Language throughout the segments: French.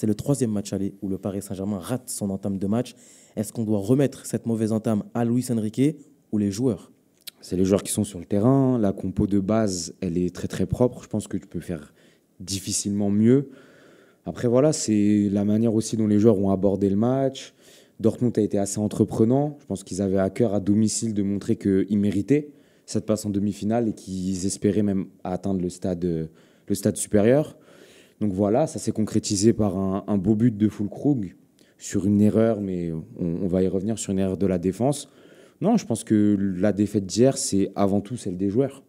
C'est le troisième match aller où le Paris Saint-Germain rate son entame de match. Est-ce qu'on doit remettre cette mauvaise entame à Luis Enrique ou les joueurs C'est les joueurs qui sont sur le terrain. La compo de base, elle est très très propre. Je pense que tu peux faire difficilement mieux. Après, voilà, c'est la manière aussi dont les joueurs ont abordé le match. Dortmund a été assez entreprenant. Je pense qu'ils avaient à cœur à domicile de montrer qu'ils méritaient cette passe en demi-finale et qu'ils espéraient même atteindre le stade, le stade supérieur. Donc voilà, ça s'est concrétisé par un, beau but de Fulkrug sur une erreur, mais on, va y revenir sur une erreur de la défense. Non, je pense que la défaite d'hier, c'est avant tout celle des joueurs.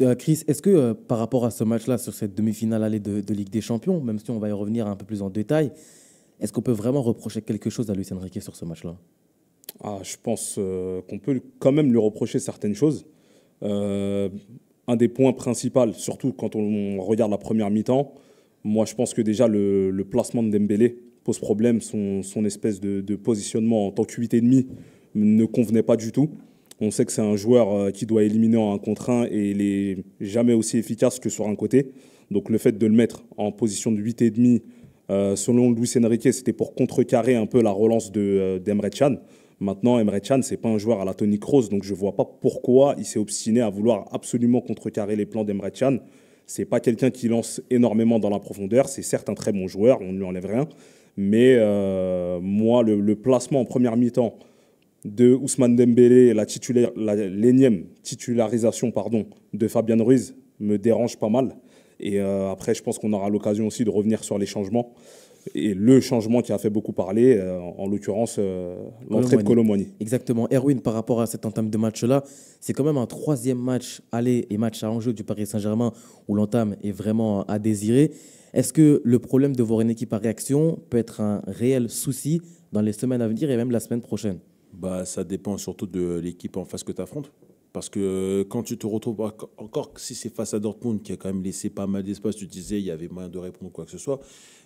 Euh, Chris, est-ce que euh, par rapport à ce match-là, sur cette demi-finale allée de, Ligue des Champions, même si on va y revenir un peu plus en détail, est-ce qu'on peut vraiment reprocher quelque chose à Lucien Riquet sur ce match-là ah, Je pense euh, qu'on peut quand même lui reprocher certaines choses. un des points principaux, surtout quand on regarde la première mi-temps, moi, je pense que déjà, le, placement de Dembélé pose problème. Son, espèce de, positionnement en tant que 8,5 ne convenait pas du tout. On sait que c'est un joueur euh, qui doit éliminer en un contre 1 et il n'est jamais aussi efficace que sur un côté. Donc le fait de le mettre en position de 8,5, euh, selon Luis Enrique, c'était pour contrecarrer un peu la relance euh, d'Emre de, Chan. Maintenant, Emre Chan, ce n'est pas un joueur à la Tony cross donc je ne vois pas pourquoi il s'est obstiné à vouloir absolument contrecarrer les plans d'Emre Chan. C'est pas quelqu'un qui lance énormément dans la profondeur. C'est certes un très bon joueur, on ne lui enlève rien. Mais euh, moi, le, placement en première mi-temps de Ousmane Dembélé, la l'énième titularisation pardon, de Fabian Ruiz me dérange pas mal. Et euh, après, je pense qu'on aura l'occasion aussi de revenir sur les changements et le changement qui a fait beaucoup parler, euh, en l'occurrence euh, l'entrée de Colomoni. Exactement. Erwin, par rapport à cette entame de match-là, c'est quand même un troisième match aller et match à enjeu du Paris Saint-Germain où l'entame est vraiment à désirer. Est-ce que le problème de voir une équipe à réaction peut être un réel souci dans les semaines à venir et même la semaine prochaine bah, Ça dépend surtout de l'équipe en face que tu affrontes. Parce que euh, quand tu te retrouves, encore si c'est face à Dortmund qui a quand même laissé pas mal d'espace, tu disais il y avait moyen de répondre quoi que ce soit.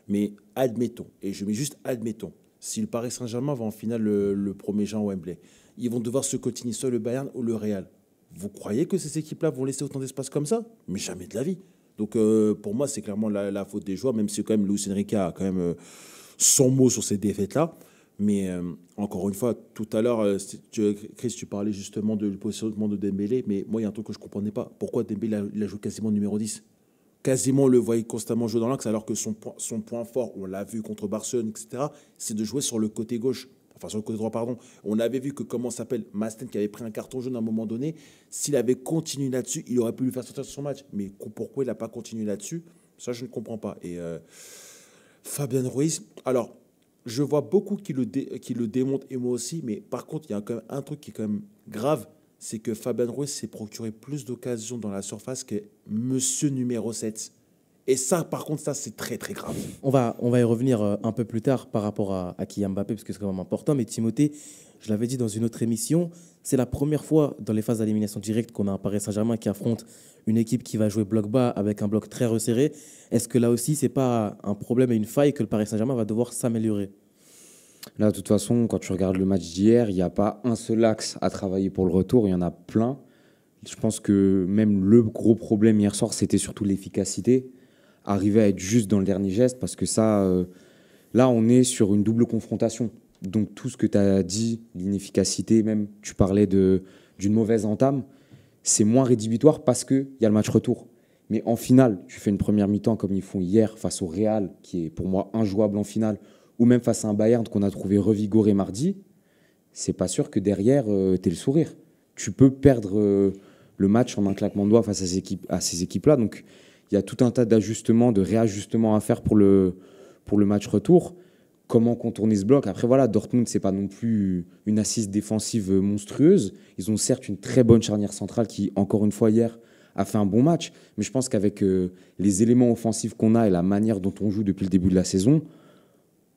Mais admettons, et je mets juste admettons, si le Paris Saint-Germain va en finale le, premier Jean Wembley, ils vont devoir se cotiner soit le Bayern ou le Real. Vous croyez que ces équipes-là vont laisser autant d'espace comme ça Mais jamais de la vie. Donc euh, pour moi, c'est clairement la, faute des joueurs, même si quand même Luis Enrique a quand même euh, son mot sur ces défaites-là. Mais euh, encore une fois, tout à l'heure, Chris, tu parlais justement de, du positionnement de Dembélé, mais moi, il y a un truc que je ne comprenais pas. Pourquoi Dembélé, il a joué quasiment numéro 10 quasiment le voyait constamment jouer dans l'axe, alors que son, son point fort, on l'a vu contre Barcelone, etc., c'est de jouer sur le côté gauche. Enfin, sur le côté droit, pardon. On avait vu que, comment s'appelle, Masten, qui avait pris un carton jaune à un moment donné, s'il avait continué là-dessus, il aurait pu lui faire sortir son match. Mais pourquoi il n'a pas continué là-dessus Ça, je ne comprends pas. Et euh, Fabien Ruiz, alors, je vois beaucoup qui le, qui le démontent, et moi aussi, mais par contre, il y a quand même un truc qui est quand même grave, c'est que Fabien Ruiz s'est procuré plus d'occasions dans la surface que Monsieur numéro 7. Et ça, par contre, ça, c'est très, très grave. On va, on va y revenir euh, un peu plus tard par rapport à, à Kylian Mbappé, parce que c'est vraiment important. Mais Timothée, je l'avais dit dans une autre émission, c'est la première fois dans les phases d'élimination directe qu'on a un Paris Saint-Germain qui affronte une équipe qui va jouer bloc bas avec un bloc très resserré. Est-ce que là aussi, ce n'est pas un problème et une faille que le Paris Saint-Germain va devoir s'améliorer Là, de toute façon, quand tu regardes le match d'hier, il n'y a pas un seul axe à travailler pour le retour, il y en a plein. Je pense que même le gros problème hier soir, c'était surtout l'efficacité. Arriver à être juste dans le dernier geste, parce que ça, euh, là, on est sur une double confrontation. Donc tout ce que tu as dit, l'inefficacité, même tu parlais d'une mauvaise entame, c'est moins rédhibitoire parce qu'il y a le match retour. Mais en finale, tu fais une première mi-temps comme ils font hier face au Real, qui est pour moi injouable en finale, ou même face à un Bayern qu'on a trouvé revigoré mardi, c'est pas sûr que derrière, euh, t'es tu le sourire. Tu peux perdre euh, le match en un claquement de doigts face à ces, équipes, équipes-là. Donc, il y a tout un tas d'ajustements, de réajustements à faire pour le, pour le match retour. Comment contourner ce bloc Après, voilà, Dortmund, c'est pas non plus une assise défensive euh, monstrueuse. Ils ont certes une très bonne charnière centrale qui, encore une fois, hier, a fait un bon match. Mais je pense qu'avec les éléments offensifs qu'on a et la manière dont on joue depuis le début de la saison,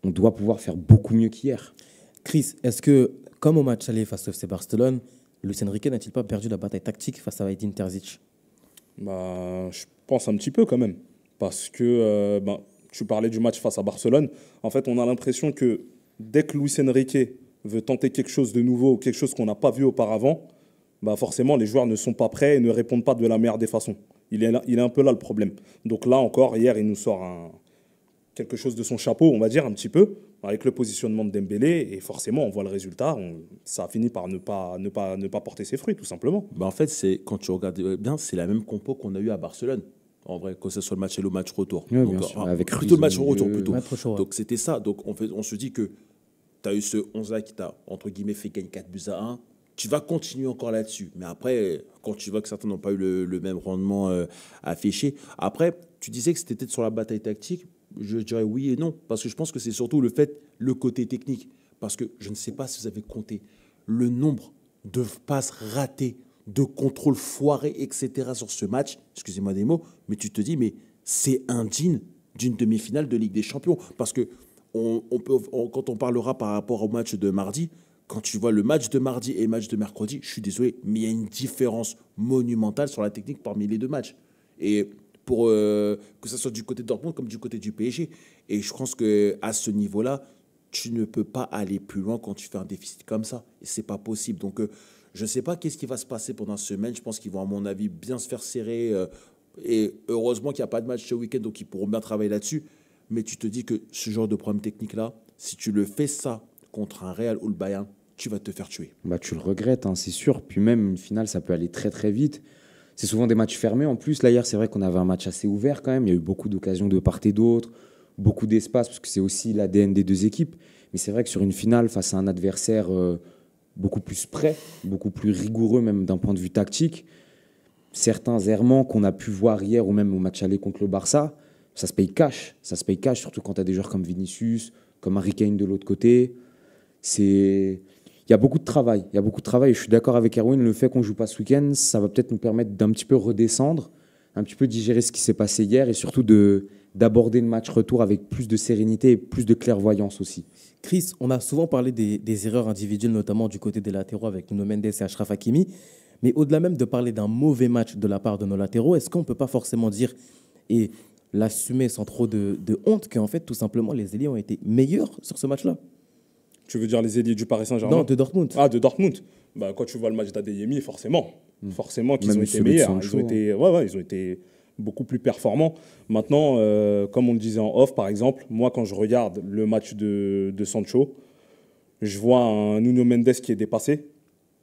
on doit pouvoir faire beaucoup mieux qu'hier. Chris, est-ce que, comme au match aller face au FC Barcelone, Luis Riquet n'a-t-il pas perdu la bataille tactique face à Edin Terzic bah, Je pense un petit peu quand même. Parce que euh, bah, tu parlais du match face à Barcelone. En fait, on a l'impression que dès que Luis Enrique veut tenter quelque chose de nouveau quelque chose qu'on n'a pas vu auparavant, bah forcément, les joueurs ne sont pas prêts et ne répondent pas de la meilleure des façons. Il est, il est un peu là le problème. Donc là encore, hier, il nous sort un, quelque chose de son chapeau, on va dire, un petit peu, avec le positionnement de Dembélé. Et forcément, on voit le résultat. ça a fini par ne pas, ne, pas, ne pas porter ses fruits, tout simplement. Bah en fait, c'est quand tu regardes bien, c'est la même compo qu'on a eu à Barcelone. En vrai, que ce soit le match et le match retour. Euh, ah, avec plutôt le match retour, plutôt. Donc c'était ça. Donc on, se dit que tu as eu ce 11-là qui t'a, entre guillemets, fait gagner 4 buts à 1 tu vas continuer encore là-dessus. Mais après, quand tu vois que certains n'ont pas eu le, même rendement euh, affiché, après, tu disais que c'était peut sur la bataille tactique. Je dirais oui et non, parce que je pense que c'est surtout le fait, le côté technique. Parce que je ne sais pas si vous avez compté le nombre de passes ratées, de contrôles foirés, etc. sur ce match. Excusez-moi des mots, mais tu te dis, mais c'est indigne d'une demi-finale de Ligue des Champions. Parce que on, peut, quand on parlera par rapport au match de mardi, quand tu vois le match de mardi et le match de mercredi, je suis désolé, mais il y a une différence monumentale sur la technique parmi les deux matchs. Et pour euh, que ça soit du côté de Dortmund comme du côté du PSG. Et je pense que à ce niveau-là, tu ne peux pas aller plus loin quand tu fais un déficit comme ça. Et c'est pas possible. Donc, euh, je ne sais pas qu'est-ce qui va se passer pendant la semaine. Je pense qu'ils vont, à mon avis, bien se faire serrer. Euh, et heureusement qu'il n'y a pas de match ce week-end, donc ils pourront bien travailler là-dessus. Mais tu te dis que ce genre de problème technique-là, si tu le fais ça contre un Real ou le Bayern, tu vas te faire tuer. Bah, tu le regrettes, hein, c'est sûr. Puis même, une finale, ça peut aller très très vite. C'est souvent des matchs fermés. En plus, là, hier, c'est vrai qu'on avait un match assez ouvert quand même. Il y a eu beaucoup d'occasions de part et d'autre, beaucoup d'espace, parce que c'est aussi l'ADN des deux équipes. Mais c'est vrai que sur une finale, face à un adversaire euh, beaucoup plus prêt, beaucoup plus rigoureux, même d'un point de vue tactique, certains errements qu'on a pu voir hier ou même au match aller contre le Barça, ça se paye cash. Ça se paye cash, surtout quand tu as des joueurs comme Vinicius, comme Harry Kane de l'autre côté. C'est il y a beaucoup de travail. Il y a beaucoup de travail. je suis d'accord avec Erwin. Le fait qu'on joue pas ce week-end, ça va peut-être nous permettre d'un petit peu redescendre, un petit peu digérer ce qui s'est passé hier et surtout de d'aborder le match retour avec plus de sérénité et plus de clairvoyance aussi. Chris, on a souvent parlé des, erreurs individuelles, notamment du côté des latéraux avec Nuno Mendes et Ashraf Hakimi. Mais au-delà même de parler d'un mauvais match de la part de nos latéraux, est-ce qu'on ne peut pas forcément dire et l'assumer sans trop de, honte qu'en fait, tout simplement, les élites ont été meilleurs sur ce match-là tu veux dire les ailiers du Paris Saint-Germain Non, de Dortmund. Ah, de Dortmund. Bah, quand tu vois le match d'Adeyemi, forcément. Hmm. Forcément qu'ils ont été meilleurs. Ils ont hein. été, ouais, ouais, ils ont été beaucoup plus performants. Maintenant, euh, comme on le disait en off, par exemple, moi, quand je regarde le match de, de Sancho, je vois un Nuno Mendes qui est dépassé.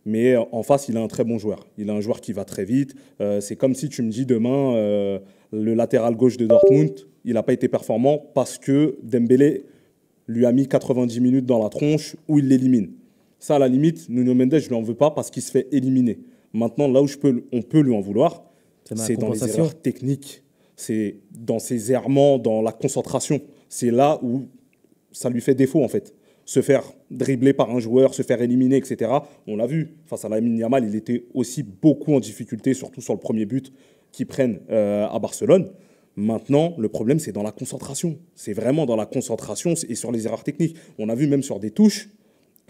Mais en face, il a un très bon joueur. Il a un joueur qui va très vite. Euh, c'est comme si tu me dis demain, euh, le latéral gauche de Dortmund, il n'a pas été performant parce que Dembélé lui a mis 90 minutes dans la tronche où il l'élimine. Ça, à la limite, Nuno Mendes, je ne lui en veux pas parce qu'il se fait éliminer. Maintenant, là où je peux, on peut lui en vouloir, c'est dans les erreurs techniques, c'est dans ses errements, dans la concentration. C'est là où ça lui fait défaut, en fait. Se faire dribbler par un joueur, se faire éliminer, etc. On l'a vu, face à la Yamal, il était aussi beaucoup en difficulté, surtout sur le premier but qu'ils prennent euh, à Barcelone. Maintenant, le problème, c'est dans la concentration. C'est vraiment dans la concentration et sur les erreurs techniques. On a vu même sur des touches,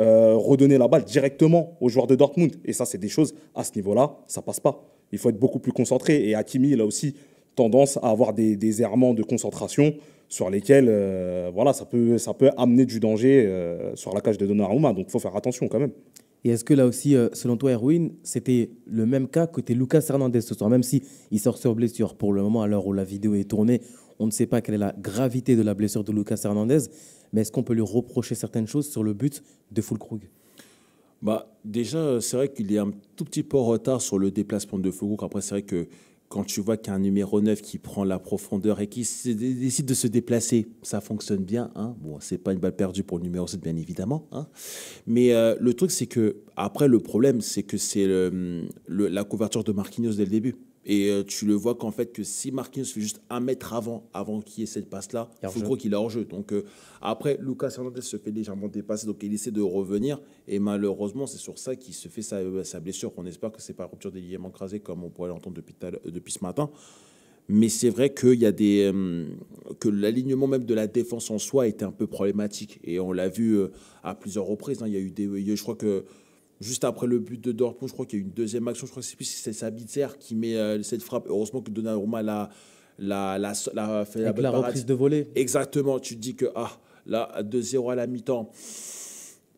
euh, redonner la balle directement aux joueurs de Dortmund. Et ça, c'est des choses, à ce niveau-là, ça passe pas. Il faut être beaucoup plus concentré. Et Hakimi, il a aussi tendance à avoir des, errements de concentration sur lesquels euh, voilà, ça, peut, ça peut amener du danger euh, sur la cage de Donnarumma. Donc, il faut faire attention quand même. Et est-ce que là aussi, euh, selon toi, Erwin, c'était le même cas côté Lucas Hernandez ce soir, même si il sort sur blessure pour le moment, à l'heure où la vidéo est tournée, on ne sait pas quelle est la gravité de la blessure de Lucas Hernandez, mais est-ce qu'on peut lui reprocher certaines choses sur le but de Fulkrug bah, Déjà, euh, c'est vrai qu'il y a un tout petit peu retard sur le déplacement de Fulkrug. Après, c'est vrai que quand tu vois qu'un numéro 9 qui prend la profondeur et qui décide de se déplacer, ça fonctionne bien. Hein bon, c'est pas une balle perdue pour le numéro 7, bien évidemment. Hein. Mais euh, le truc, c'est que, après, le problème, c'est que c'est la couverture de Marquinhos dès le début. Et euh, tu le vois qu'en fait, que si Marquinhos fait juste un mètre avant, avant qu'il essaie cette passe-là, il faut qu'il est hors jeu. Donc euh, après, Lucas Hernandez se fait légèrement dépasser, donc il essaie de revenir. Et malheureusement, c'est sur ça qu'il se fait sa, euh, blessure. On espère que c'est pas rupture des ligaments crasés, comme on pourrait l'entendre depuis, depuis ce matin. Mais c'est vrai il y a des, que l'alignement même de la défense en soi était un peu problématique. Et on l'a vu à plusieurs reprises. Hein. Il y a eu des, je crois que juste après le but de Dortmund, je crois qu'il y a une deuxième action, je crois que c'est Sabitzer qui met euh, cette frappe. Heureusement que Donnarumma l'a la, fait la, reprise de volée. Exactement, tu dis que ah, là, 2-0 à la mi-temps,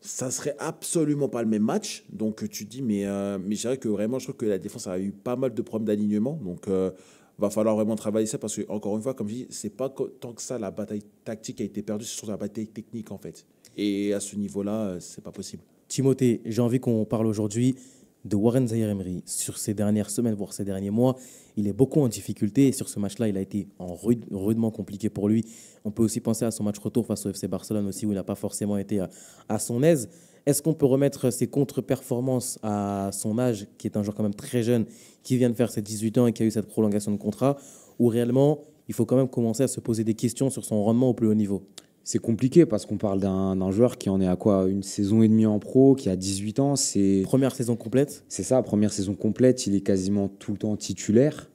ça serait absolument pas le même match. Donc tu dis, mais, euh, mais je dirais que vraiment, je trouve que la défense a eu pas mal de problèmes d'alignement. Donc il euh, va falloir vraiment travailler ça parce que, encore une fois, comme je dis, c'est pas tant que ça la bataille tactique a été perdue, c'est surtout la bataille technique en fait. Et à ce niveau-là, c'est pas possible. Timothée, j'ai envie qu'on parle aujourd'hui de Warren zahir Emery. Sur ces dernières semaines, voire ces derniers mois, il est beaucoup en difficulté. sur ce match-là, il a été rudement compliqué pour lui. On peut aussi penser à son match retour face au FC Barcelone aussi, où il n'a pas forcément été à, son aise. Est-ce qu'on peut remettre ses contre-performances à son âge, qui est un joueur quand même très jeune, qui vient de faire ses 18 ans et qui a eu cette prolongation de contrat, ou réellement, il faut quand même commencer à se poser des questions sur son rendement au plus haut niveau c'est compliqué parce qu'on parle d'un joueur qui en est à quoi Une saison et demie en pro, qui a 18 ans. Première saison complète C'est ça, première saison complète. Il est quasiment tout le temps titulaire.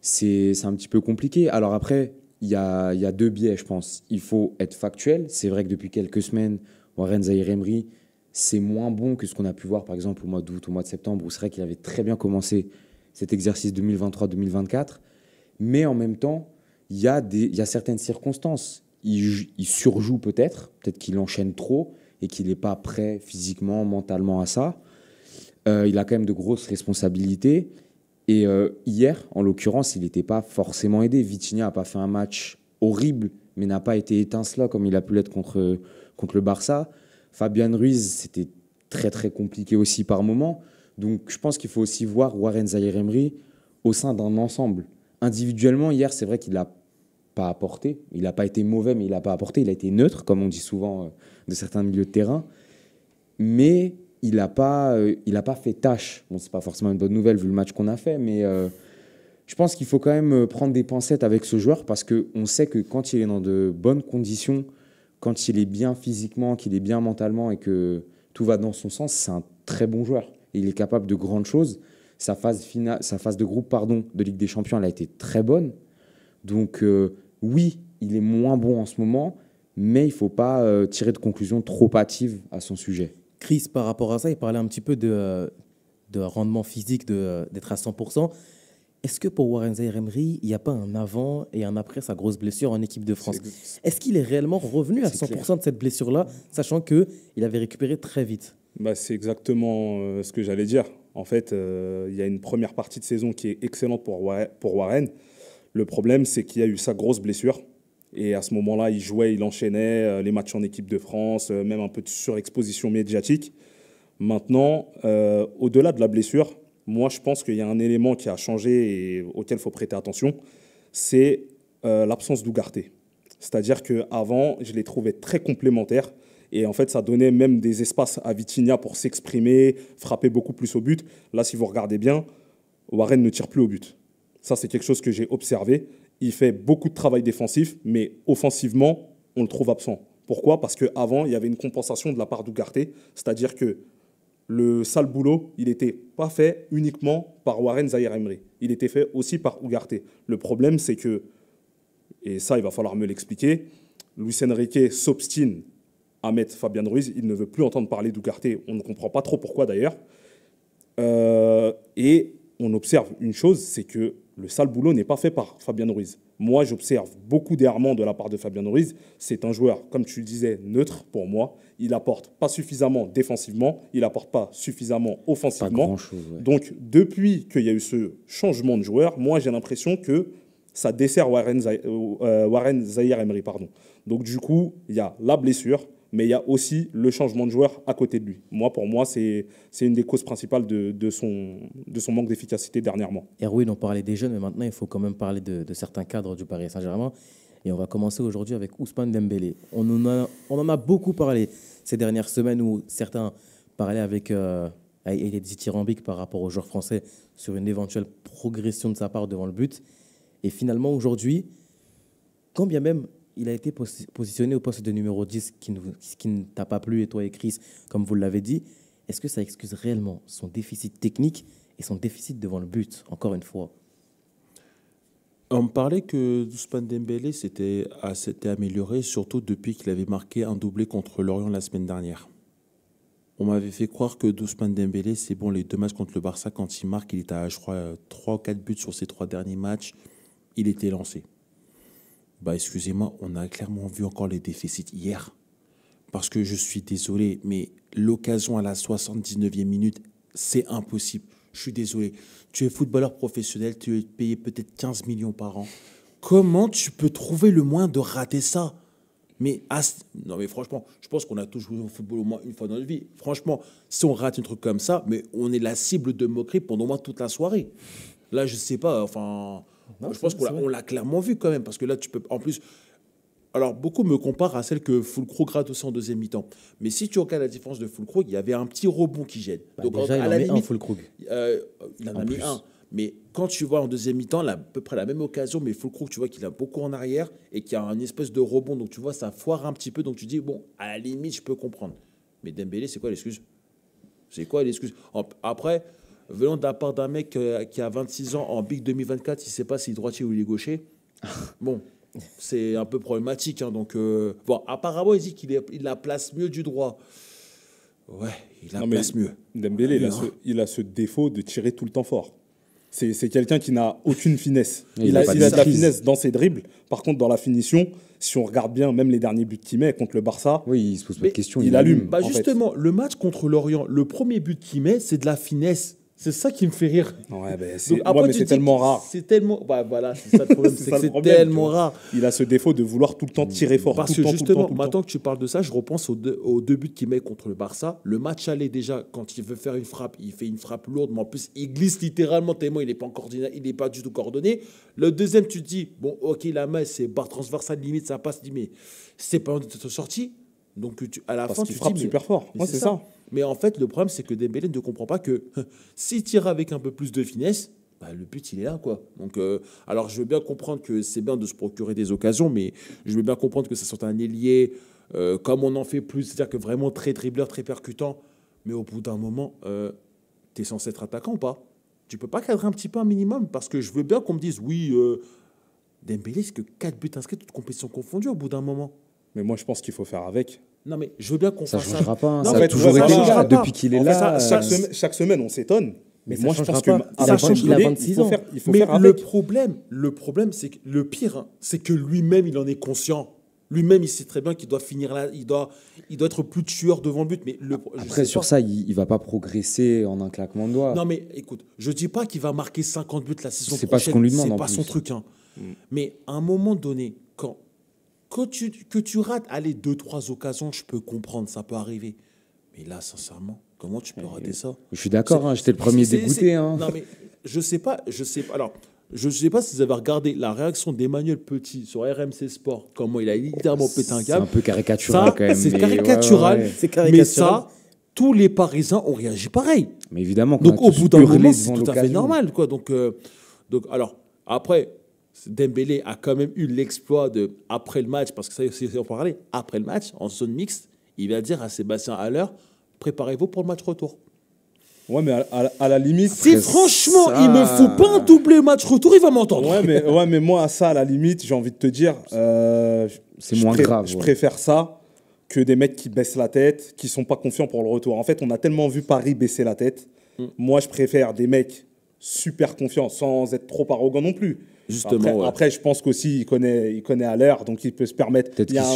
C'est un petit peu compliqué. Alors après, il y a, y a, deux biais, je pense. Il faut être factuel. C'est vrai que depuis quelques semaines, Warren Zahir Emery, c'est moins bon que ce qu'on a pu voir, par exemple, au mois d'août, au mois de septembre, où c'est vrai qu'il avait très bien commencé cet exercice 2023-2024. Mais en même temps, il y, a des, y a certaines circonstances il, surjoue peut-être, peut-être qu'il enchaîne trop et qu'il n'est pas prêt physiquement, mentalement à ça. Euh, il a quand même de grosses responsabilités. Et euh, hier, en l'occurrence, il n'était pas forcément aidé. Vitinha n'a pas fait un match horrible, mais n'a pas été étincelant comme il a pu l'être contre, contre le Barça. Fabian Ruiz, c'était très très compliqué aussi par moment. Donc je pense qu'il faut aussi voir Warren Zairemri Emery au sein d'un ensemble. Individuellement, hier, c'est vrai qu'il a apporté. Il n'a pas été mauvais, mais il n'a pas apporté. Il a été neutre, comme on dit souvent euh, de certains milieux de terrain. Mais il n'a pas, euh, il a pas fait tâche. Bon, c'est pas forcément une bonne nouvelle vu le match qu'on a fait, mais euh, je pense qu'il faut quand même prendre des pincettes avec ce joueur parce qu'on sait que quand il est dans de bonnes conditions, quand il est bien physiquement, qu'il est bien mentalement et que tout va dans son sens, c'est un très bon joueur. Il est capable de grandes choses. Sa phase, finale, sa phase de groupe pardon, de Ligue des Champions, elle a été très bonne. Donc oui, il est moins bon en ce moment, mais il ne faut pas euh, tirer de conclusions trop hâtives à son sujet. Chris, par rapport à ça, il parlait un petit peu de, euh, rendement physique, euh, d'être à 100%. Est-ce que pour Warren Zaïre-Emery, il n'y a pas un avant et un après sa grosse blessure en équipe de France Est-ce qu'il est réellement revenu à 100% de cette blessure-là, sachant qu'il avait récupéré très vite bah, C'est exactement ce que j'allais dire. En fait, il y a une première partie de saison qui est excellente pour, Pour Warren le problème, c'est qu'il a eu sa grosse blessure. Et à ce moment-là, il jouait, il enchaînait euh, les matchs en équipe de France, euh, même un peu de surexposition médiatique. Maintenant, euh, au-delà de la blessure, moi, je pense qu'il y a un élément qui a changé et auquel il faut prêter attention, c'est l'absence d'Ougarté. C'est-à-dire qu'avant, je les trouvais très complémentaires. Et en fait, ça donnait même des espaces à Vitinha pour s'exprimer, frapper beaucoup plus au but. Là, si vous regardez bien, Warren ne tire plus au but. Ça, c'est quelque chose que j'ai observé. Il fait beaucoup de travail défensif, mais offensivement, on le trouve absent. Pourquoi Parce qu'avant, il y avait une compensation de la part d'Ougarté, c'est-à-dire que le sale boulot, il n'était pas fait uniquement par Warren Zahir Emery. Il était fait aussi par Ougarté. Le problème, c'est que, et ça, il va falloir me l'expliquer, Luis Enrique s'obstine à mettre Fabien Ruiz. Il ne veut plus entendre parler d'Ougarté. On ne comprend pas trop pourquoi, d'ailleurs. Euh, et on observe une chose, c'est que le sale boulot n'est pas fait par Fabien Ruiz. Moi, j'observe beaucoup d'errements de la part de Fabien Ruiz. C'est un joueur, comme tu le disais, neutre pour moi. Il apporte pas suffisamment défensivement, il apporte pas suffisamment offensivement. Pas chose, Donc, depuis qu'il y a eu ce changement de joueur, moi, j'ai l'impression que ça dessert Warren, Zahir euh, euh, Emery. Pardon. Donc, du coup, il y a la blessure, mais il y a aussi le changement de joueur à côté de lui. Moi, pour moi, c'est une des causes principales de, de, son, de son manque d'efficacité dernièrement. Erwin, on parlait des jeunes, mais maintenant, il faut quand même parler de, certains cadres du Paris Saint-Germain. Et on va commencer aujourd'hui avec Ousmane Dembélé. On en, a, on en a beaucoup parlé ces dernières semaines où certains parlaient avec... Euh, il par rapport aux joueurs français sur une éventuelle progression de sa part devant le but. Et finalement, aujourd'hui, quand bien même il a été positionné au poste de numéro 10, qui ne, qui ne t'a pas plu, et toi et Chris, comme vous l'avez dit. Est-ce que ça excuse réellement son déficit technique et son déficit devant le but, encore une fois on me parlait que Ousmane Dembélé s'était amélioré, surtout depuis qu'il avait marqué un doublé contre Lorient la semaine dernière. On m'avait fait croire que Ousmane Dembélé, c'est bon, les deux matchs contre le Barça, quand il marque, il était à, je crois, 3 ou 4 buts sur ses trois derniers matchs, il était lancé. Bah, excusez-moi, on a clairement vu encore les déficits hier. Parce que je suis désolé, mais l'occasion à la 79e minute, c'est impossible. Je suis désolé. Tu es footballeur professionnel, tu es payé peut-être 15 millions par an. Comment tu peux trouver le moyen de rater ça mais as... non, mais franchement, je pense qu'on a tous joué au football au moins une fois dans notre vie. Franchement, si on rate un truc comme ça, mais on est la cible de moquerie pendant moins toute la soirée. Là, je ne sais pas. Enfin, je pense qu'on l'a clairement vu quand même, parce que là, tu peux. En plus, alors beaucoup me comparent à celle que Fulcro gratte aussi en deuxième mi-temps. Mais si tu regardes la différence de Fulcro, il y avait un petit rebond qui gêne. Bah, Donc déjà, il la un euh, il en, a mis un. Mais quand tu vois en deuxième mi-temps, à peu près la même occasion, mais Fulcro, tu vois qu'il a beaucoup en arrière et qu'il y a un espèce de rebond. Donc tu vois, ça foire un petit peu. Donc tu dis, bon, à la limite, je peux comprendre. Mais Dembélé, c'est quoi l'excuse C'est quoi l'excuse Après, venant de la part d'un mec euh, qui a 26 ans en Big 2024, il ne sait pas s'il est droitier ou il est gaucher. bon, c'est un peu problématique. Hein, donc, euh, bon, apparemment, il dit qu'il la place mieux du droit. Ouais, il la place mieux. Dembélé, hein il, a ce, défaut de tirer tout le temps fort. C'est, quelqu'un qui n'a aucune finesse. Il, a, de la finesse dans ses dribbles. Par contre, dans la finition, si on regarde bien, même les derniers buts qu'il met contre le Barça, oui, il se pose pas questions. Il, allume. Bah, justement, le match contre l'Orient, le premier but qu'il met, c'est de la finesse. C'est ça qui me fait rire. Ouais, ben, c'est tellement rare. C'est tellement. voilà, c'est ça le problème. c'est tellement rare. Il a ce défaut de vouloir tout le temps tirer fort. Parce que justement, maintenant que tu parles de ça, je repense aux deux, buts qu'il met contre le Barça. Le match allait déjà, quand il veut faire une frappe, il fait une frappe lourde, mais en plus, il glisse littéralement tellement il n'est pas, il pas du tout coordonné. Le deuxième, tu te dis, bon, ok, la main, c'est barre transversale, limite, ça passe, mais c'est pas de toute sortie. Donc à la fin, tu frappes super fort. c'est ça. Mais en fait, le problème, c'est que Dembélé ne comprend pas que s'il tire avec un peu plus de finesse, bah, le but, il est là, quoi. Donc, euh, alors, je veux bien comprendre que c'est bien de se procurer des occasions, mais je veux bien comprendre que ça soit un ailier, euh, comme on en fait plus, c'est-à-dire que vraiment très dribbleur, très percutant. Mais au bout d'un moment, euh, tu es censé être attaquant ou pas Tu peux pas cadrer un petit peu un minimum Parce que je veux bien qu'on me dise, oui, Dembélé, c'est que 4 buts inscrits, toutes compétitions confondues au bout d'un moment. Mais moi, je pense qu'il faut faire avec. Non, mais je veux bien qu'on fasse ça. Changera Pas, ça a toujours été cas depuis qu'il est là. Euh, chaque semaine, on s'étonne. Mais, moi, je pense que ça il a 26 ans. mais le problème, le problème, c'est que le pire, c'est que lui-même, il en est conscient. Lui-même, il sait très bien qu'il doit finir là, il doit, il doit être plus tueur devant le but. Mais le, après, sur ça, il, ne va pas progresser en un claquement de doigts. Non, mais écoute, je dis pas qu'il va marquer 50 buts la saison prochaine. C'est pas ce qu'on lui demande. pas son truc. Hein. Mm. Mais à un moment donné, quand que tu, que tu rates, allez, deux, trois occasions, je peux comprendre, ça peut arriver. Mais là, sincèrement, comment tu peux rater ça Je suis d'accord, hein, j'étais le premier dégoûté. Hein. Non, mais je sais pas, je sais pas. Alors, je ne sais pas si vous avez regardé la réaction d'Emmanuel Petit sur RMC Sport, comment il a littéralement pété un câble. C'est un peu caricatural quand même. C'est caricatural, mais ça, tous les Parisiens ont réagi pareil. Mais évidemment. Donc au bout d'un moment, c'est tout à fait normal, quoi. Donc, euh, donc alors après, Dembélé a quand même eu l'exploit de, après le match, parce que ça, si on parler, après le match, en zone mixte, il va dire à Sébastien Haller, préparez-vous pour le match retour. Ouais, mais à, la limite. si franchement, il me faut pas un doublé match retour, il va m'entendre. Ouais, mais, moi, à ça, à la limite, j'ai envie de te dire. Euh, c'est moins grave. Je préfère ça que des mecs qui baissent la tête, qui sont pas confiants pour le retour. En fait, on a tellement vu Paris baisser la tête. Mm. Moi, je préfère des mecs super confiants, sans être trop arrogant non plus. Justement. Après, je pense qu'aussi, il connaît, il connaît à l'air, donc il peut se permettre. Peut-être qu'il il y, a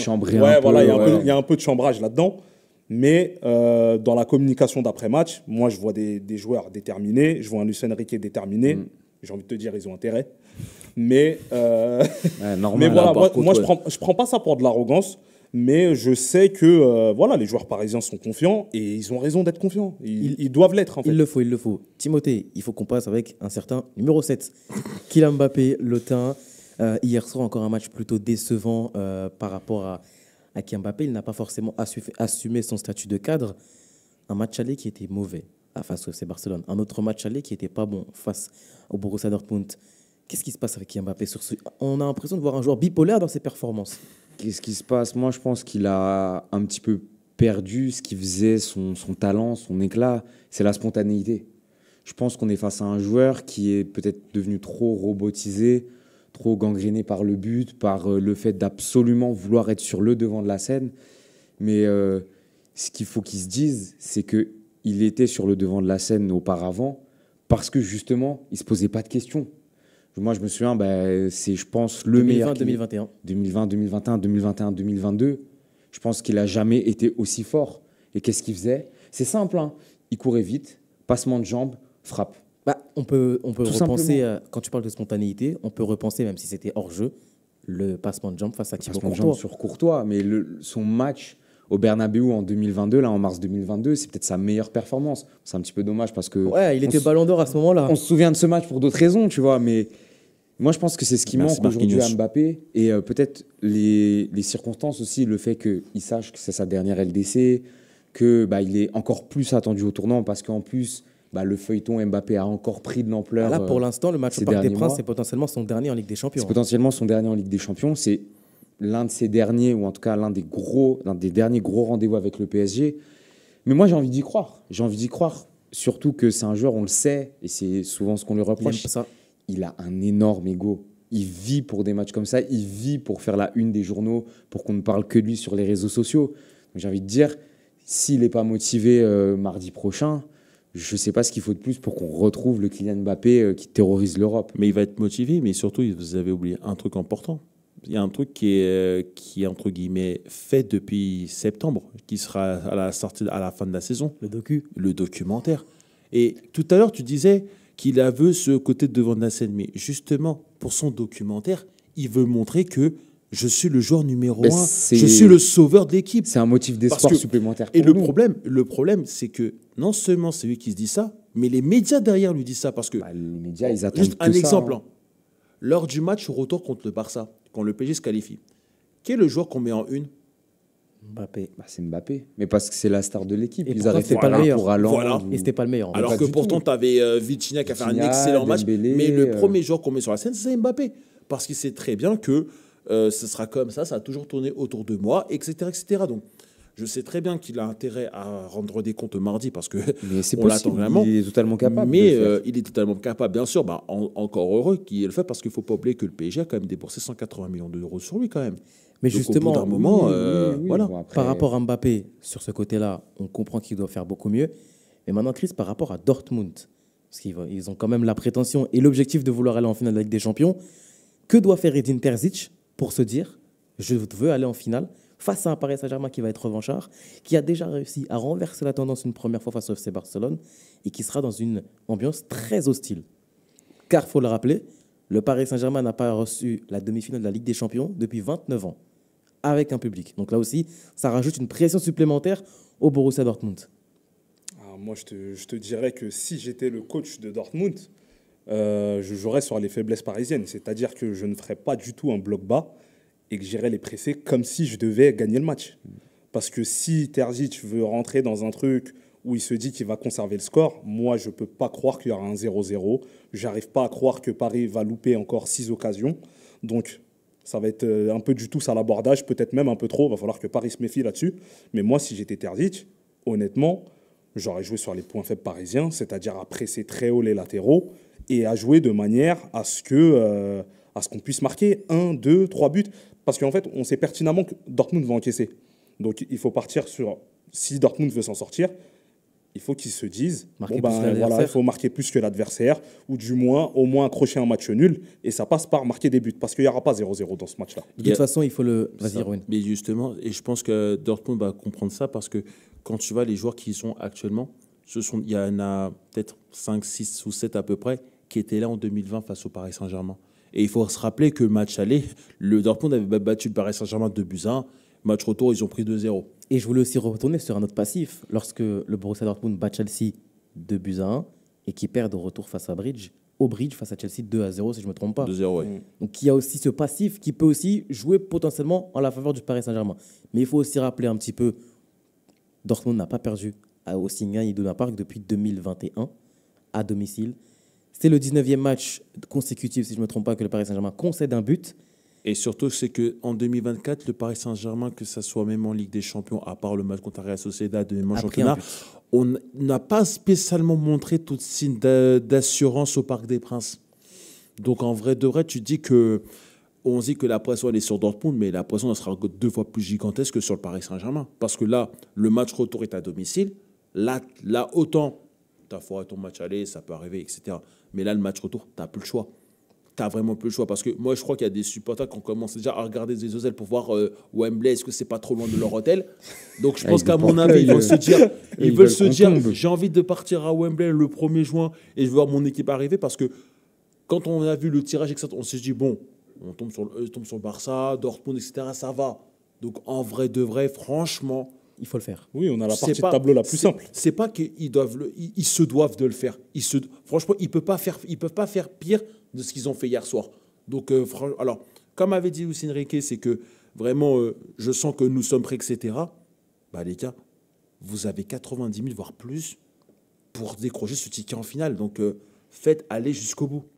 un peu, de chambrage là-dedans. Mais euh, dans la communication d'après-match, moi, je vois des, joueurs déterminés. Je vois un Lucien Riquet déterminé. Mm. J'ai envie de te dire, ils ont intérêt. Mais, euh... mais hein, voilà, moi, je ne prends, je prends, pas ça pour de l'arrogance. Mais je sais que euh, voilà, les joueurs parisiens sont confiants et ils ont raison d'être confiants. Ils, doivent l'être. En fait. Il le faut, il le faut. Timothée, il faut qu'on passe avec un certain numéro 7. Kylian Mbappé, Lotin. Euh, hier soir, encore un match plutôt décevant euh, par rapport à, à Kylian Mbappé. Il n'a pas forcément assumé son statut de cadre. Un match aller qui était mauvais ah, face au FC Barcelone. Un autre match aller qui n'était pas bon face au Borussia Dortmund. Qu'est-ce qui se passe avec Kylian Mbappé sur ce... On a l'impression de voir un joueur bipolaire dans ses performances. Qu'est-ce qui se passe Moi, je pense qu'il a un petit peu perdu ce qui faisait son, talent, son éclat. C'est la spontanéité. Je pense qu'on est face à un joueur qui est peut-être devenu trop robotisé, trop gangréné par le but, par euh, le fait d'absolument vouloir être sur le devant de la scène. Mais euh, ce qu'il faut qu'il se dise, c'est que il était sur le devant de la scène auparavant parce que justement, il se posait pas de questions. Moi, je me souviens, ben c'est, je pense, le 2020, meilleur. 2021. 2020, 2021, 2021, 2022. Je pense qu'il a jamais été aussi fort. Et qu'est-ce qu'il faisait C'est simple. Hein. Il courait vite, passement de jambes, frappe. Bah, on peut, on peut repenser, euh, quand tu parles de spontanéité, on peut repenser, même si c'était hors jeu, le passement de jambes face à Thibaut Courtois. Jambes sur Courtois, mais le, son match au Bernabeu en 2022, là en mars 2022, c'est peut-être sa meilleure performance. C'est un petit peu dommage parce que. Ouais, il était ballon d'or à ce moment-là. On se souvient de ce match pour d'autres raisons, tu vois, mais moi je pense que c'est ce qui manque aujourd'hui à Mbappé et euh, peut-être les, circonstances aussi, le fait qu'il sache que c'est sa dernière LDC, que bah, il est encore plus attendu au tournant parce qu'en plus. Bah, le feuilleton Mbappé a encore pris de l'ampleur. Là, pour euh, l'instant, le match au Parc des Princes, c'est potentiellement son dernier en Ligue des Champions. C'est potentiellement son dernier en Ligue des Champions. C'est l'un de ces derniers, ou en tout cas l'un des gros, des derniers gros rendez-vous avec le PSG. Mais moi, j'ai envie d'y croire. J'ai envie d'y croire. Surtout que c'est un joueur, on le sait, et c'est souvent ce qu'on lui reproche. Il, ça. il a un énorme ego. Il vit pour des matchs comme ça. Il vit pour faire la une des journaux, pour qu'on ne parle que de lui sur les réseaux sociaux. j'ai envie de dire, s'il n'est pas motivé euh, mardi prochain, je ne sais pas ce qu'il faut de plus pour qu'on retrouve le Kylian Mbappé euh, qui terrorise l'Europe. Mais il va être motivé, mais surtout, vous avez oublié un truc important il y a un truc qui est, qui est entre guillemets fait depuis septembre, qui sera à la sortie, à la fin de la saison. Le docu. Le documentaire. Et tout à l'heure, tu disais qu'il a vu ce côté de devant de la scène, mais justement pour son documentaire, il veut montrer que je suis le joueur numéro un, je suis le sauveur de l'équipe. C'est un motif d'espoir supplémentaire. Pour et le problème, le problème, c'est que non seulement c'est lui qui se dit ça, mais les médias derrière lui disent ça parce que. Bah, les médias, ils attendent. Juste un exemple. Hein. Hein. Lors du match au retour contre le Barça, quand le PSG se qualifie, quel est le joueur qu'on met en une Mbappé. Bah, c'est Mbappé. Mais parce que c'est la star de l'équipe. Ils n'arrêtaient pas le meilleur. voilà. Et c'était pas le meilleur. Alors que pourtant, tu avais euh, qui a fait un excellent match. Mais le euh. premier joueur qu'on met sur la scène, c'est Mbappé. Parce qu'il sait très bien que euh, ce sera comme ça, ça a toujours tourné autour de moi, etc. etc. Donc, je sais très bien qu'il a intérêt à rendre des comptes mardi parce que mais on l'attend vraiment. Il est totalement capable. Mais euh, il est totalement capable, bien sûr. Bah, encore heureux qu'il le fait parce qu'il ne faut pas oublier que le PSG a quand même déboursé 180 millions d'euros sur lui quand même. Mais justement, euh, par rapport à Mbappé, sur ce côté-là, on comprend qu'il doit faire beaucoup mieux. Mais maintenant, Chris, par rapport à Dortmund, parce qu'ils ont quand même la prétention et l'objectif de vouloir aller en finale de Ligue des champions, que doit faire Edin Terzic pour se dire je veux aller en finale face à un Paris Saint-Germain qui va être revanchard, qui a déjà réussi à renverser la tendance une première fois face au FC Barcelone et qui sera dans une ambiance très hostile. Car, faut le rappeler, le Paris Saint-Germain n'a pas reçu la demi-finale de la Ligue des Champions depuis 29 ans, avec un public. Donc là aussi, ça rajoute une pression supplémentaire au Borussia Dortmund. Ah, moi, je te, dirais que si j'étais le coach de Dortmund, euh, je jouerais sur les faiblesses parisiennes, c'est-à-dire que je ne ferais pas du tout un bloc bas et que j'irais les presser comme si je devais gagner le match. Parce que si Terzic veut rentrer dans un truc où il se dit qu'il va conserver le score, moi je ne peux pas croire qu'il y aura un 0-0. J'arrive pas à croire que Paris va louper encore six occasions. Donc ça va être euh, un peu du tout ça l'abordage, peut-être même un peu trop. Il va falloir que Paris se méfie là-dessus. Mais moi, si j'étais Terzic, honnêtement, j'aurais joué sur les points faibles parisiens, c'est-à-dire à presser très haut les latéraux et à jouer de manière à ce que euh, à ce qu'on puisse marquer un, deux, trois buts. Parce qu'en fait, on sait pertinemment que Dortmund va encaisser. Donc il faut partir sur, si Dortmund veut s'en sortir, il faut qu'ils se disent, bon ben, il faut marquer plus que l'adversaire, ou du moins, au moins accrocher un match nul, et ça passe par marquer des buts, parce qu'il n'y aura pas 0-0 dans ce match-là. De toute façon, il faut le... Vas-y, Mais justement, et je pense que Dortmund va comprendre ça, parce que quand tu vois les joueurs qui sont actuellement, il y en a peut-être 5, 6 ou 7 à peu près, qui étaient là en 2020 face au Paris Saint-Germain. Et il faut se rappeler que le match aller, le Dortmund avait battu le Paris Saint-Germain 2 buts 1. Match retour, ils ont pris 2-0. Et je voulais aussi retourner sur un autre passif. Lorsque le Borussia Dortmund bat Chelsea 2 buts à 1 et qui perd au retour face à Bridge, au Bridge face à Chelsea 2 à 0 si je ne me trompe pas. 2-0, oui. Mm. Donc il y a aussi ce passif qui peut aussi jouer potentiellement en la faveur du Paris Saint-Germain. Mais il faut aussi rappeler un petit peu, Dortmund n'a pas perdu au à Iduna Park depuis 2021 à domicile. C'est le 19e match consécutif, si je ne me trompe pas, que le Paris Saint-Germain concède un but. Et surtout, c'est qu'en 2024, le Paris Saint-Germain, que ce soit même en Ligue des Champions, à part le match contre Real Sociedad, de en on n'a pas spécialement montré tout signe d'assurance au Parc des Princes. Donc en vrai de vrai, tu dis que on dit que la pression elle est sur Dortmund, mais la pression elle sera deux fois plus gigantesque que sur le Paris Saint-Germain. Parce que là, le match retour est à domicile. Là, là autant fois à ton match aller, ça peut arriver, etc. Mais là, le match retour, tu n'as plus le choix. Tu n'as vraiment plus le choix. Parce que moi, je crois qu'il y a des supporters qui ont commencé déjà à regarder des hôtels pour voir euh, Wembley, est-ce que c'est pas trop loin de leur hôtel. Donc, je ah, pense qu'à mon avis, ils se dire, ils, veulent se dire j'ai envie de partir à Wembley le 1er juin et je voir mon équipe arriver. Parce que quand on a vu le tirage, etc., on s'est dit bon, on tombe sur, euh, tombe sur le Barça, Dortmund, etc., ça va. Donc, en vrai de vrai, franchement il faut le faire. Oui, on a la partie de tableau la plus simple. C'est pas qu'ils doivent, le, ils, se doivent de le faire. Ils se, franchement, ils peuvent pas faire, ils peuvent pas faire pire de ce qu'ils ont fait hier soir. Donc, euh, alors, comme avait dit Lucien Riquet, c'est que vraiment, euh, je sens que nous sommes prêts, etc. Bah les gars, vous avez 90 000 voire plus pour décrocher ce ticket en finale. Donc, euh, faites aller jusqu'au bout.